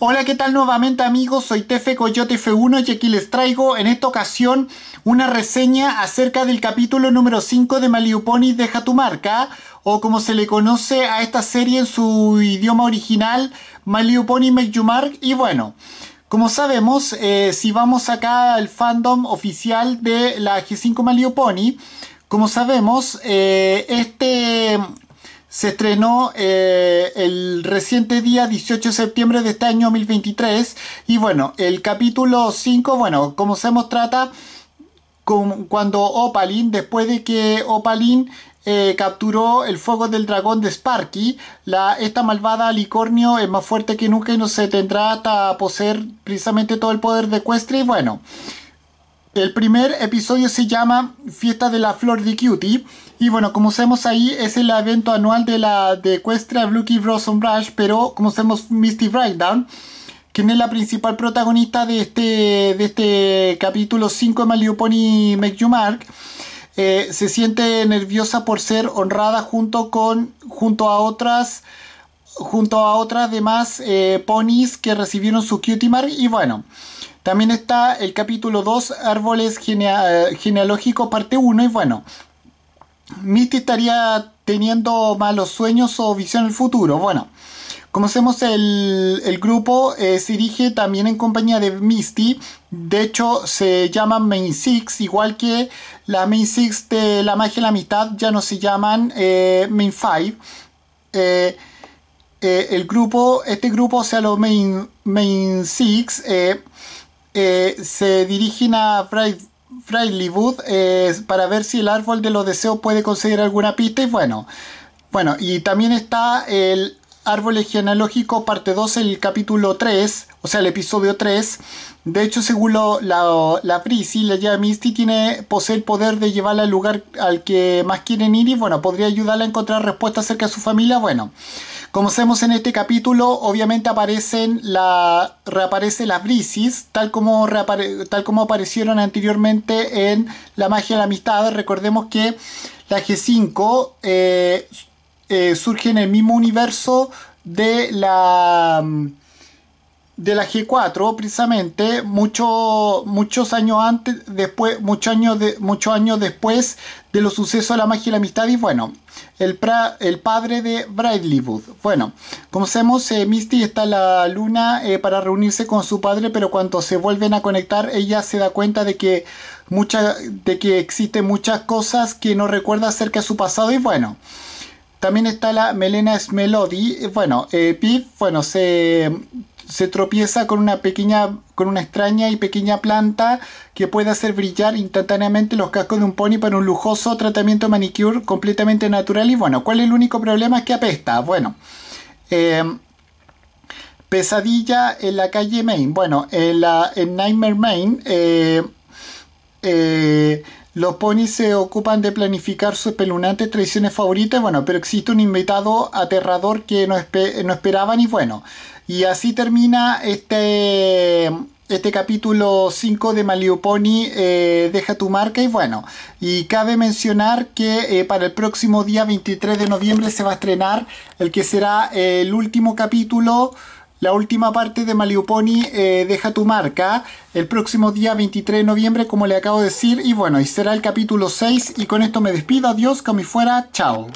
Hola, ¿qué tal nuevamente amigos? Soy Tefe Coyote F1 y aquí les traigo en esta ocasión una reseña acerca del capítulo número 5 de Maliuponi Deja tu marca o como se le conoce a esta serie en su idioma original, Maliuponi Make You Mark y bueno... Como sabemos, eh, si vamos acá al fandom oficial de la G5 Maliuponi, como sabemos, eh, este se estrenó eh, el reciente día 18 de septiembre de este año 2023 y bueno, el capítulo 5, bueno, como se nos trata cuando Opalin, después de que Opalin eh, capturó el fuego del dragón de Sparky, esta malvada licornio es más fuerte que nunca y no se tendrá hasta poseer precisamente todo el poder de Equestria y bueno... El primer episodio se llama Fiesta de la Flor de Cutie. Y bueno, como sabemos ahí es el evento anual de la de Equestria Rose on Rush, pero como sabemos Misty Breakdown, quien es la principal protagonista de este, de este capítulo 5 de Malio Pony Make You Mark, eh, se siente nerviosa por ser honrada junto con, junto a otras, junto a otras demás eh, ponies que recibieron su cutie mark y bueno... También está el capítulo 2, Árboles eh, Genealógicos, parte 1. Y bueno, Misty estaría teniendo malos sueños o visión del futuro. Bueno, como el, grupo eh, se dirige también en compañía de Misty. De hecho, se llaman Main Six, igual que la Main Six de la magia y la mitad ya no se llaman eh, Main Five. el grupo, este grupo, o sea, los Main, main Six, eh, se dirigen a Frailywood eh, para ver si el árbol de los deseos puede conseguir alguna pista y bueno, bueno, y también está el árbol genealógico parte 2, el capítulo 3, o sea, el episodio 3. De hecho, según la, la la llama Misty tiene, posee el poder de llevarla al lugar al que más quieren ir y, bueno, podría ayudarla a encontrar respuestas acerca de su familia. Bueno, como sabemos en este capítulo, obviamente aparecen la, reaparecen las brisis, tal como, tal como aparecieron anteriormente en La magia de la amistad. Recordemos que la G5 eh, eh, surge en el mismo universo de la... Mm, de la G4 precisamente muchos años antes después muchos años de, muchos años después de los sucesos de la magia y la amistad y bueno el, el padre de Bradleywood bueno como sabemos eh, Misty está en la luna eh, para reunirse con su padre pero cuando se vuelven a conectar ella se da cuenta de que de que existen muchas cosas que no recuerda acerca de su pasado y bueno también está la Melena Smelody. Bueno, eh, Pip, bueno, se se tropieza con una pequeña, con una extraña y pequeña planta que puede hacer brillar instantáneamente los cascos de un pony para un lujoso tratamiento manicure completamente natural. Y bueno, ¿cuál es el único problema? Es que apesta. Bueno. Em, pesadilla en la calle Main. Bueno, en, la, Nightmare Main eh, eh, los ponis se ocupan de planificar sus pelunantes tradiciones favoritas, bueno, pero existe un invitado aterrador que no esperaban y bueno, y así termina este, este capítulo 5 de Maliuponi, eh, Deja tu marca y bueno, y cabe mencionar que eh, para el próximo día 23 de noviembre se va a estrenar el que será eh, el último capítulo la última parte de Maliuponi deja tu marca el próximo día 23 de noviembre, como le acabo de decir. Y bueno, y será el capítulo 6. Y con esto me despido. Adiós, como fuera. Chao.